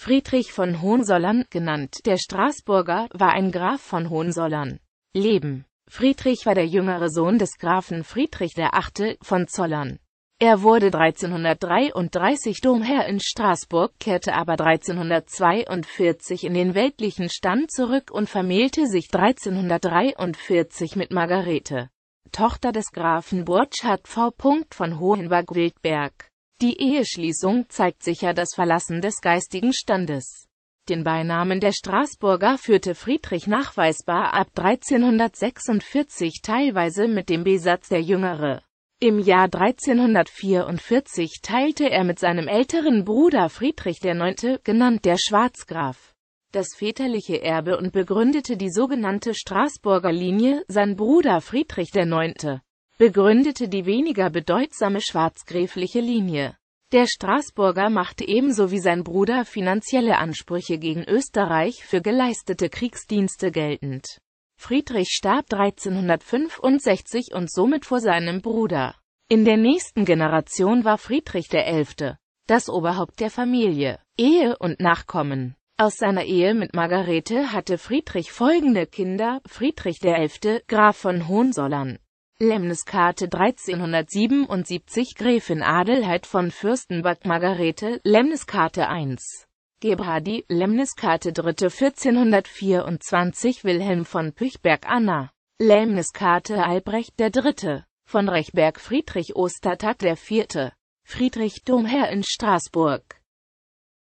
Friedrich von Hohensollern genannt der Straßburger, war ein Graf von Hohensollern. Leben Friedrich war der jüngere Sohn des Grafen Friedrich VIII. von Zollern. Er wurde 1333 Domherr in Straßburg, kehrte aber 1342 in den weltlichen Stand zurück und vermählte sich 1343 mit Margarete, Tochter des Grafen Burchard V. von Hohenberg-Wildberg. Die Eheschließung zeigt sicher das Verlassen des geistigen Standes. Den Beinamen der Straßburger führte Friedrich nachweisbar ab 1346 teilweise mit dem Besatz der Jüngere. Im Jahr 1344 teilte er mit seinem älteren Bruder Friedrich IX., genannt der Schwarzgraf, das väterliche Erbe und begründete die sogenannte Straßburger Linie, sein Bruder Friedrich IX begründete die weniger bedeutsame schwarzgräfliche Linie. Der Straßburger machte ebenso wie sein Bruder finanzielle Ansprüche gegen Österreich für geleistete Kriegsdienste geltend. Friedrich starb 1365 und somit vor seinem Bruder. In der nächsten Generation war Friedrich XI. das Oberhaupt der Familie, Ehe und Nachkommen. Aus seiner Ehe mit Margarete hatte Friedrich folgende Kinder, Friedrich XI., Graf von Hohensollern, Lemneskarte 1377 Gräfin Adelheid von Fürstenberg Margarete, Lemneskarte 1 Gebrady, Lemniskate 3. 1424 Wilhelm von Püchberg Anna, Lemniskate Albrecht III. von Rechberg Friedrich Ostertag IV. Friedrich Domherr in Straßburg